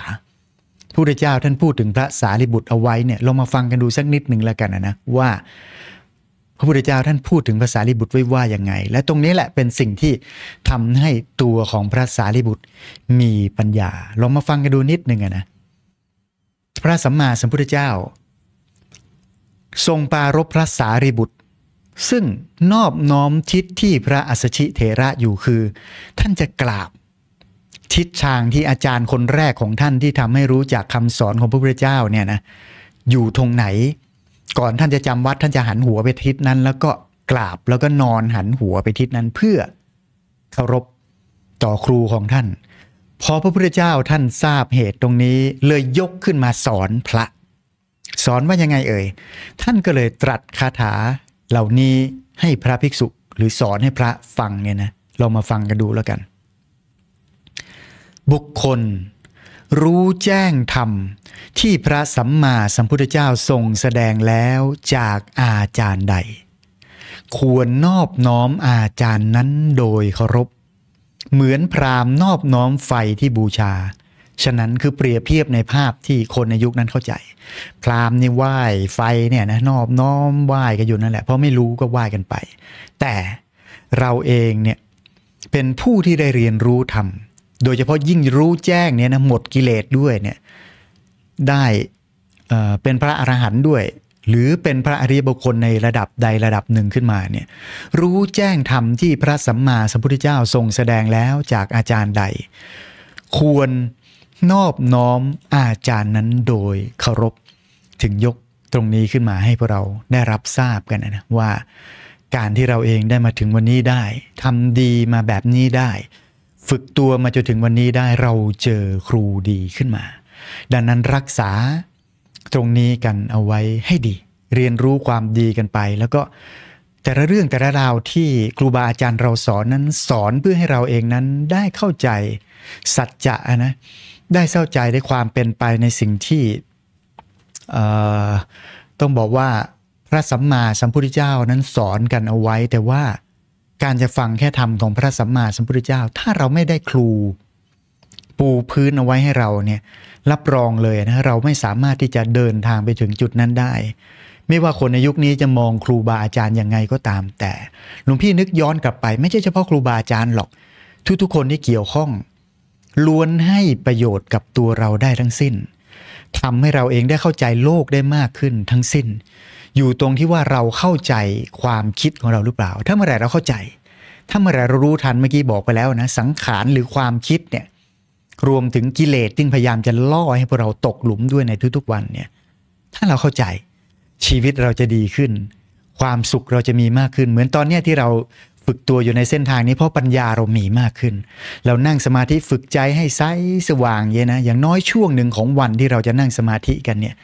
พพุทธเจ้าท่านพูดถึงพระสารีบุตรเอาไว้เนี่ยลองมาฟังกันดูสักนิดหนึ่งแล้วกันนะว่าพระพุทธเจ้าท่านพูดถึงภาษาลิบุตรไว้ว่ายังไง และตรงนี้แหละเป็นสิ่งที่ทำให้ตัวของพระสารีบุตรมีปัญญา ลองมาฟังกันดูนิดหนึ่งนะพระสัมมาสัมพุทธเจ้า ทรงปารบพระสารีบุตร ซึ่งนอบน้อมทิศที่พระอัสชิเถระอยู่คือ ท่านจะกราบ ทิศทางที่อาจารย์คนแรกของท่านที่ทำให้รู้จักคำสอนของพระพุทธเจ้าเนี่ยนะอยู่ทงไหนก่อนท่านจะจำวัดท่านจะหันหัวไปทิศนั้น แล้วก็กราบแล้วก็นอนหันหัวไปทิศนั้นเพื่อเคารพต่อครูของท่าน พอพระพุทธเจ้าท่านทราบเหตุตรงนี้ เลยยกขึ้นมาสอนพระ สอนว่ายังไงเอ่ย ท่านก็เลยตรัสคาถาเหล่านี้ให้พระภิกษุ หรือสอนให้พระฟังเนี่ยนะเรามาฟังกันดูแล้วกัน บุคคลรู้แจ้งธรรมที่พระสัมมาสัมพุทธเจ้าทรงแสดงแล้วจากอาจารย์ใด ควรนอบน้อมอาจารย์นั้นโดยเคารพ เหมือนพรามนอบน้อมไฟที่บูชา ฉะนั้นคือเปรียบเทียบในภาพที่คนในยุคนั้นเข้าใจ พรามนี่ไหว้ไฟเนี่ยนะนอบน้อมไหว้กันอยู่นั่นแหละเพราะไม่รู้ก็ไหว้กันไป แต่เราเองเนี่ยเป็นผู้ที่ได้เรียนรู้ธรรม โดยเฉพาะยิ่งรู้แจ้งเนี่ยนะหมดกิเลสด้วยเนี่ยได้เป็นพระอรหันต์ด้วย หรือเป็นพระอริยบุคคลในระดับใดระดับหนึ่งขึ้นมาเนี่ยรู้แจ้งธรรมที่พระสัมมาสัมพุทธเจ้าทรงแสดงแล้วจากอาจารย์ใด ควรนอบน้อมอาจารย์นั้นโดยเคารพถึงยกตรงนี้ขึ้นมาให้พวกเราได้รับทราบกันนะว่าการที่เราเองได้มาถึงวันนี้ได้ทำดีมาแบบนี้ได้ ฝึกตัวมาจนถึงวันนี้ได้เราเจอครูดีขึ้นมาดังนั้นรักษาตรงนี้กันเอาไว้ให้ดี เรียนรู้ความดีกันไป แล้วก็แต่ละเรื่องแต่ละราวที่ครูบาอาจารย์เราสอนนั้นสอนเพื่อให้เราเองนั้นได้เข้าใจสัจจะนะได้เข้าใจได้ความเป็นไปในสิ่งที่ต้องบอกว่าพระสัมมาสัมพุทธเจ้านั้นสอนกันเอาไว้แต่ว่าการจะฟังแค่ธรรมของพระสัมมาสัมพุทธเจ้าถ้าเราไม่ได้ครูปูพื้นเอาไว้ให้เราเนี่ยรับรองเลยนะเราไม่สามารถที่จะเดินทางไปถึงจุดนั้นได้ ไม่ว่าคนในยุคนี้จะมองครูบาอาจารย์ยังไงก็ตาม แต่ หลวงพี่นึกย้อนกลับไปไม่ใช่เฉพาะครูบาอาจารย์หรอก ทุกๆคนที่เกี่ยวข้อง ล้วนให้ประโยชน์กับตัวเราได้ทั้งสิ้นทำให้เราเองได้เข้าใจโลกได้มากขึ้นทั้งสิ้น อยู่ตรงที่ว่าเราเข้าใจความคิดของเราหรือเปล่า ถ้าเมื่อไหร่เราเข้าใจ ถ้าเมื่อไหร่เรารู้ทันเมื่อกี้บอกไปแล้วนะสังขารหรือความคิดเนี่ยรวมถึงกิเลสที่พยายามจะล่อให้พวกเราตกหลุมด้วยในทุกๆ วันเนี่ย ถ้าเราเข้าใจชีวิตเราจะดีขึ้น ความสุขเราจะมีมากขึ้น เหมือนตอนเนี้ที่เราฝึกตัวอยู่ในเส้นทางนี้เพราะปัญญาเรามีมากขึ้น เรานั่งสมาธิฝึกใจให้ใสสว่างเย็นนะอย่างน้อยช่วงหนึ่งของวันที่เราจะนั่งสมาธิกันเนี่ย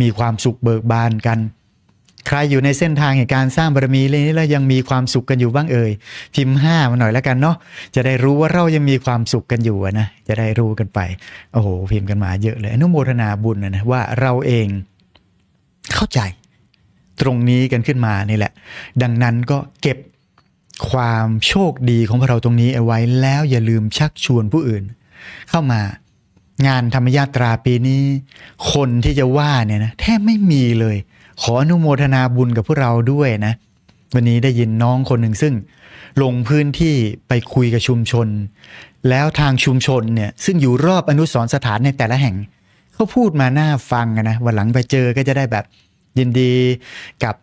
มีความสุขเบิกบานกันใครอยู่ในเส้นทางแห่งการสร้างบารมีเรื่องนี้แล้วยังมีความสุขกันอยู่บ้างเอ่ยพิมพ์ห้ามาหน่อยแล้วกันเนาะจะได้รู้ว่าเรายังมีความสุขกันอยู่นะจะได้รู้กันไป โอ้โห พิมพ์กันมาเยอะเลย อนุโมทนาบุญนะว่าเราเองเข้าใจตรงนี้กันขึ้นมานี่แหละ ดังนั้นก็เก็บความโชคดีของเราตรงนี้เอาไว้ แล้วอย่าลืมชักชวนผู้อื่น เข้ามางานธรรมญาตราปีนี้ คนที่จะว่าเนี่ยนะ แทบไม่มีเลยขออนุโมทนาบุญกับพวกเราด้วยนะวันนี้ได้ยินน้องคนหนึ่งซึ่งลงพื้นที่ไปคุยกับชุมชน แล้วทางชุมชนเนี่ยซึ่งอยู่รอบอนุสรสถานในแต่ละแห่ง เขาพูดมาหน้าฟังนะวันหลังไปเจอก็จะได้แบบยินดีกับ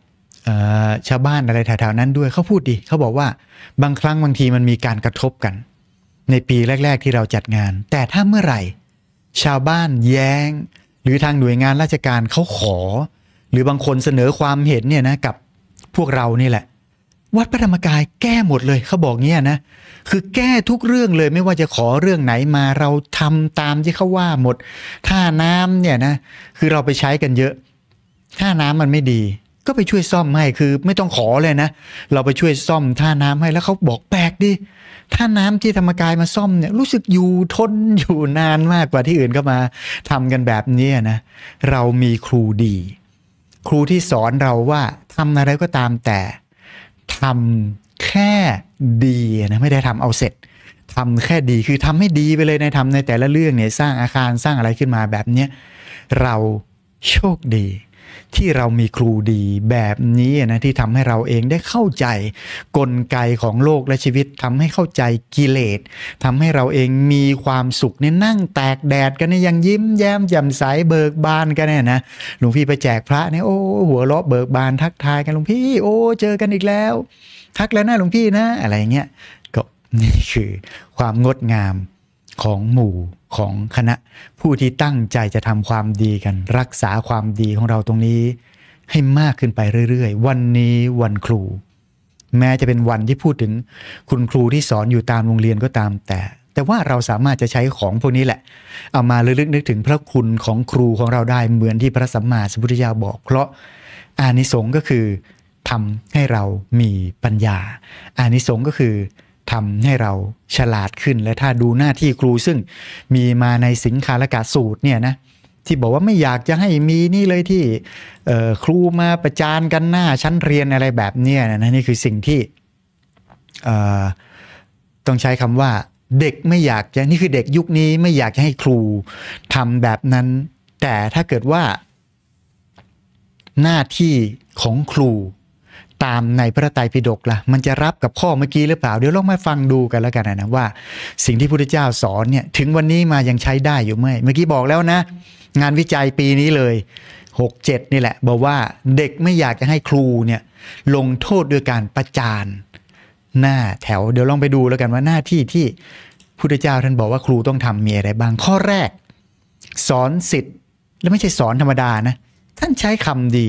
ชาวบ้านอะไรแถวๆนั้นด้วยเขาพูดดีเขาบอกว่าบางครั้ง บางทีมันมีการกระทบกัน ในปีแรกๆที่เราจัดงาน แต่ถ้าเมื่อไหร่ ชาวบ้านแย้งหรือทางหน่วยงานราชการเขาขอหรือบางคนเสนอความเห็นเนี่ยนะกับพวกเรานี่แหละ วัดพระธรรมกายแก้หมดเลย เขาบอกเงี้ยนะคือแก้ทุกเรื่องเลย ไม่ว่าจะขอเรื่องไหนมาเราทำตามที่เขาว่าหมดท่าน้ำเนี่ยนะคือเราไปใช้กันเยอะท่าน้ำมันไม่ดี ก็ไปช่วยซ่อมให้คือ ไม่ต้องขอเลยนะเราไปช่วยซ่อมท่าน้ำให้แล้วเขาบอกแปลกดิท่าน้ำที่ธรรมกายมาซ่อมเนี่ยรู้สึกอยู่ทนอยู่นานมากกว่าที่อื่นก็มาทำกันแบบนี้นะเรามีครูดีครูที่สอนเราว่าทำอะไรก็ตามแต่ทำแค่ดีนะ ไม่ได้ทำเอาเสร็จทำแค่ดีคือทำให้ดีไปเลยในทำในแต่ละเรื่องเนี่ยสร้างอาคารสร้างอะไรขึ้นมาแบบเนี้ยเราโชคดีที่เรามีครูดีแบบนี้นะที่ทำให้เราเองได้เข้าใจกลไกของโลกและชีวิตทำให้เข้าใจกิเลสทำให้เราเองมีความสุขเนี่ยนั่งแตกแดดกันเนี่ยยังยิ้มแย้มแจ่มใสเบิกบานกันเนี่ยนะหลวงพี่ไปแจกพระเนี่ยโอ้หัวเราะเบิกบานทักทายกันหลวงพี่ โอ้เจอกันอีกแล้ว ทักแล้วนะหลวงพี่นะ อะไรเงี้ยก็นี่คือความงดงามของหมู่ของคณะ ผู้ที่ตั้งใจจะทำความดีกัน รักษาความดีของเราตรงนี้ ให้มากขึ้นไปเรื่อยๆ วันนี้วันครู แม้จะเป็นวันที่พูดถึง คุณครูที่สอนอยู่ตามโรงเรียนก็ตามแต่แต่ว่าเราสามารถจะใช้ของพวกนี้แหละ เอามาลึกนึกถึงพระคุณของครูของเราได้เหมือนที่พระสัมมาสัมพุทธเจ้าบอก เพราะ อานิสงส์ก็คือทำให้เรามีปัญญา อานิสงส์ก็คือทำให้เราฉลาดขึ้นและถ้าดูหน้าที่ครูซึ่งมีมาในสิงคาลกะสูตรเนี่ยนะที่บอกว่าไม่อยากจะให้มีนี่เลยที่ครูมาประจานกันหน้าชั้นเรียนอะไรแบบเนี้ยนะนี่คือสิ่งที่ต้องใช้คำว่าเด็กไม่อยากจะนี่คือเด็กยุคนี้ไม่อยากจะให้ครูทำแบบนั้น แต่ถ้าเกิดว่าหน้าที่ของครูตามในพระไตรปิฎกละ่ะมันจะรับกับข้อเมื่อกี้หรือเปล่า เดี๋ยวลองมาฟังดูกันแล้วกันนะว่าสิ่งที่พระเจ้าสอนเนี่ยถึงวันนี้มายังใช้ได้อยู่ไหมเมื่อกี้บอกแล้วนะ งานวิจัยปีนี้เลย 67 นี่แหละ บอกว่าเด็กไม่อยากจะให้ครูเนี่ยลงโทษด้วยการประจานหน้าแถวเดี๋ยวลองไปดูแล้วกันว่าหน้าที่ที่พุทธเจ้าท่านบอกว่าครูต้องทำมีอะไรบ้าง ข้อแรก สอนสิทธิ์และไม่ใช่สอนธรรมดานะท่านใช้คำดี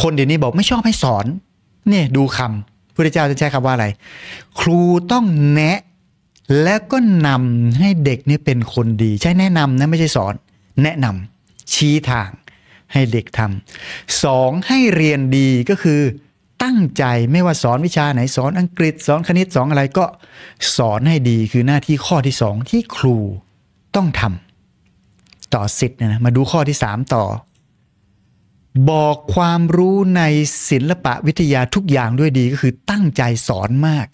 คนเดี๋ยวนี้บอกไม่ชอบให้สอนเนี่ยดูคำพระเจ้าจะใช้คำว่าอะไร ครูต้องแนะ แล้วก็นำให้เด็กนี่เป็นคนดี ใช้แนะนำนะไม่ใช่สอนแนะนำชี้ทาง ให้เด็กทำสองให้เรียนดีก็คือ ตั้งใจไม่ว่าสอนวิชาไหนสอน อังกฤษสอนคณิตสอนอะไรก็สอนให้ดีคือหน้าที่ข้อที่สองที่ครูต้องทำต่อสิทธิ์นะมาดูข้อที่สามต่อบอกความรู้ในศิลปะวิทยาทุกอย่างด้วยดีก็คือตั้งใจสอนมาก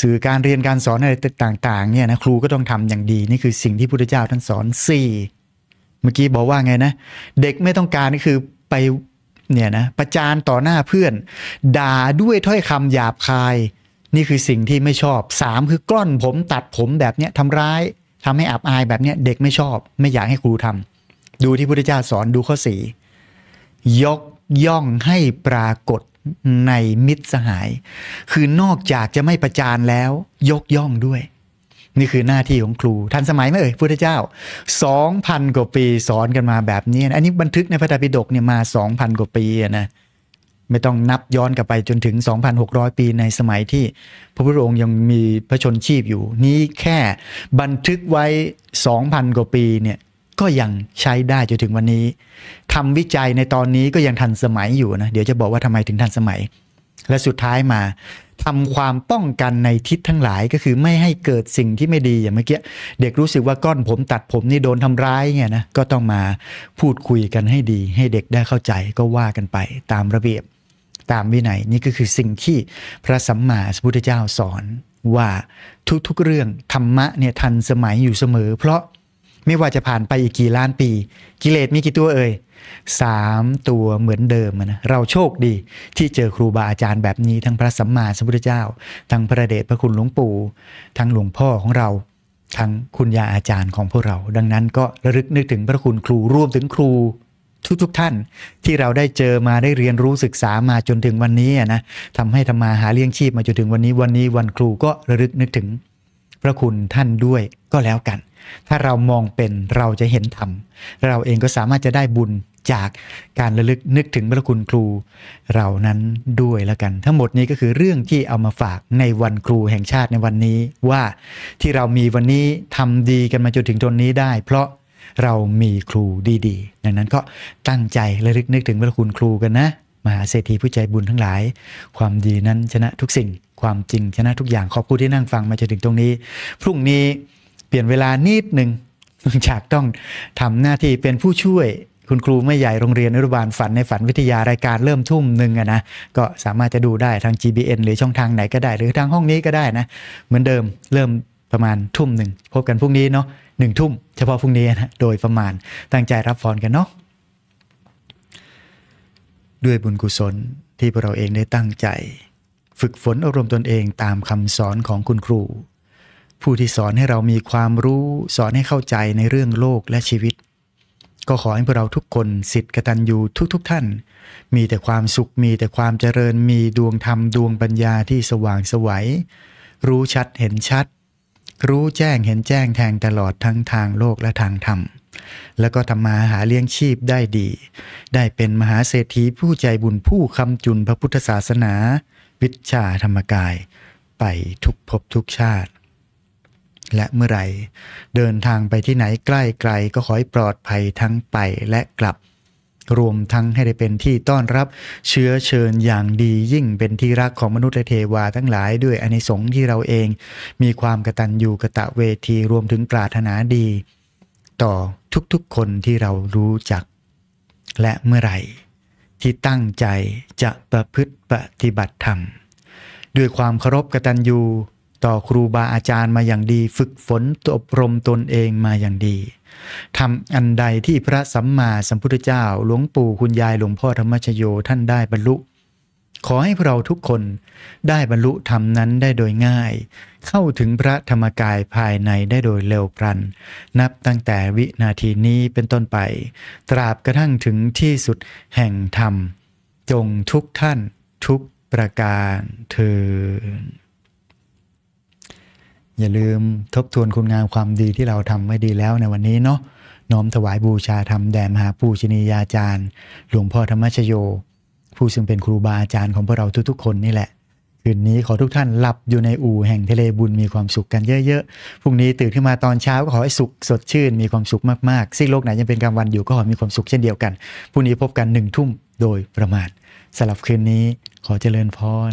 สื่อการเรียนการสอนอะไรต่างๆเนี่ยนะครูก็ต้องทำอย่างดี นี่คือสิ่งที่พุทธเจ้าท่านสอน 4 เมื่อกี้บอกว่าไงนะ เด็กไม่ต้องการก็คือไปเนี่ยนะประจานต่อหน้าเพื่อนด่าด้วยถ้อยคำหยาบคายนี่คือสิ่งที่ไม่ชอบ 3 คือกล้อนผมตัดผมแบบเนี้ยทำร้าย ทำให้อับอายแบบเนี้ยเด็กไม่ชอบ ไม่อยากให้ครูทำ ดูที่พุทธเจ้าสอนดูข้อสี่ยกย่องให้ปรากฏในมิตรสหาย คือนอกจากจะไม่ประจานแล้ว ยกย่องด้วย นี่คือหน้าที่ของครูทันสมัยไหมเอ่ยพุทธเจ้า 2,000 กว่าปีสอนกันมาแบบนี้นะอันนี้บันทึกในพระธรรมปิฎกเนี่ยมา 2,000 กว่าปีนะ ไม่ต้องนับย้อนกลับไปจนถึง 2,600 ปีในสมัยที่ พระพุทธองค์ยังมีพระชนชีพอยู่ นี้แค่บันทึกไว้2,000กว่าปีเนี่ยก็ยังใช้ได้จนถึงวันนี้ ทำวิจัยในตอนนี้ก็ยังทันสมัยอยู่นะ เดี๋ยวจะบอกว่า ทำไมถึงทันสมัย และสุดท้ายมา ทำความป้องกันในทิศทั้งหลายก็คือไม่ให้เกิดสิ่งที่ไม่ดีอย่างเมื่อกี้ เด็กรู้สึกว่าก้อนผมตัดผม นี่โดนทำร้ายไงนะ ก็ต้องมาพูดคุยกันให้ดี ให้เด็กได้เข้าใจก็ว่ากันไปตามระเบียบตามวินัยนี่ก็คือสิ่งที่พระสัมมาสัมพุทธเจ้าสอนว่าทุกๆ เรื่องธรรมะเนี่ยทันสมัยอยู่เสมอเพราะไม่ว่าจะผ่านไปอีกกี่ล้านปี กิเลสมีกี่ตัวเอ่ยสามตัวเหมือนเดิมนะเราโชคดี ที่เจอครูบาอาจารย์แบบนี้ ทั้งพระสัมมาสัมพุทธเจ้าทั้งพระเดชพระคุณหลวงปู่ทั้งหลวงพ่อของเรา ทั้งคุณยาอาจารย์ของพวกเรา ดังนั้นก็ระลึกนึกถึงพระคุณครูรวมถึงครูทุกๆทท่านที่เราได้เจอมาได้เรียนรู้ศึกษามาจนถึงวันนี้นะทำให้ทำมาหาเลี้ยงชีพมาจนถึงวันนี้วันนี้วันครูก็ระลึกนึกถึงพระคุณท่านด้วยก็แล้วกัน ถ้าเรามองเป็นเราจะเห็นธรรม เราเองก็สามารถจะได้บุญจากการระลึกนึกถึงพระคุณครู เรานั้นด้วยแล้วกัน ทั้งหมดนี้ก็คือเรื่องที่เอามาฝากในวันครูแห่งชาติในวันนี้ว่าที่เรามีวันนี้ทำดีกันมาจนถึงตนนี้ได้ เพราะเรามีครูดี ๆ ดังนั้นก็ตั้งใจระลึกนึกถึงพระคุณครูกันนะมหาเศรษฐีผู้ใจบุญทั้งหลายความดีนั้นชนะ ทุกสิ่งความจริง ชนะทุกอย่าง ขอบคุณที่นั่งฟังมาจนถึงตรงนี้ พรุ่งนี้เปลี่ยนเวลานิดหนึ่งเนื่องจากต้องทำหน้าที่เป็นผู้ช่วยคุณครูไม่ใหญ่ โรงเรียนอนุบาลฝันในฝันวิทยารายการเริ่มทุ่มหนึ่งนะก็สามารถจะดูได้ทาง GBN หรือช่องทางไหนก็ได้หรือทางห้องนี้ก็ได้นะ เหมือนเดิมเริ่มประมาณทุ่มหนึ่งพบกันพรุ่งนี้เนาะหนึ่งทุ่ม เฉพาะพรุ่งนี้นะโดยประมาณตั้งใจรับฟอนกันเนาะด้วยบุญกุศลที่พวกเราเองได้ตั้งใจฝึกฝนอารมณ์ตนเองตามคำสอนของคุณครู ผู้ที่สอนให้เรามีความรู้สอนให้เข้าใจในเรื่องโลกและชีวิต ก็ขอให้พวกเราทุกคนสิทธิ์กตัญญูทุกๆทท่าน มีแต่ความสุขมีแต่ความเจริญมีดวงธรรมดวงปัญญาที่สว่างสวัย รู้ชัดเห็นชัด รู้แจ้งเห็นแจ้งแทงตลอดทั้งทางโลกและทางธรรมแล้วก็ทำมาหาเลี้ยงชีพได้ดี ได้เป็นมหาเศรษฐีผู้ใจบุญผู้คำจุนพระพุทธศาสนาวิชาธรรมกายไปทุกภพทุกชาติ และเมื่อไรเดินทางไปที่ไหนใกล้ไกล ก็ขอให้ปลอดภัยทั้งไปและกลับ รวมทั้งให้ได้เป็นที่ต้อนรับเชื้อเชิญอย่างดียิ่งเป็นที่รัก ของมนุษย์และเทวาทั้งหลาย ด้วยอเนสงที่เราเองมีความกตัญญูกะตะเวทีรวมถึงปรารถนาดี ต่อทุกๆคนที่เรารู้จัก และเมื่อไหร่ที่ตั้งใจจะประพฤติปฏิบัติธรรม ด้วยความเคารพกตัญญูต่อครูบาอาจารย์มาอย่างดีฝึกฝนตอบรมตนเองมาอย่างดีทำอันใดที่พระสัมมาสัมพุทธเจ้า หลวงปู่คุณยายหลวงพ่อธรรมชโยท่านได้บรรลุขอให้เราทุกคนได้บรรลุธรรมนั้นได้โดยง่าย เข้าถึงพระธรรมกายภายในได้โดยเร็วพลัน นับตั้งแต่วินาทีนี้เป็นต้นไป ตราบกระทั่งถึงที่สุดแห่งธรรม จงทุกท่านทุกประการเทินอย่าลืมทบทวนคุณงามความดีที่เราทำไว้ดีแล้วในวันนี้เนาะ น้อมถวายบูชาธรรมแด่มหาปูชนียาจารย์ หลวงพ่อธรรมชโยผู้ซึ่งเป็นครูบาอาจารย์ของพวกเราทุก ๆคนนี่แหละคืนนี้ขอทุกท่านหลับอยู่ในอู่แห่งทะเลบุญมีความสุขกันเยอะๆพรุ่งนี้ตื่นขึ้นมาตอนเช้าก็ขอให้สุขสดชื่น มีความสุขมากๆซีกโลกไหนยังเป็นกลางวันอยู่ก็ขอมีความสุขเช่นเดียวกันพรุ่งนี้พบกันหนึ่งทุ่มโดยประมาณสำหรับคืนนี้ขอเจริญพร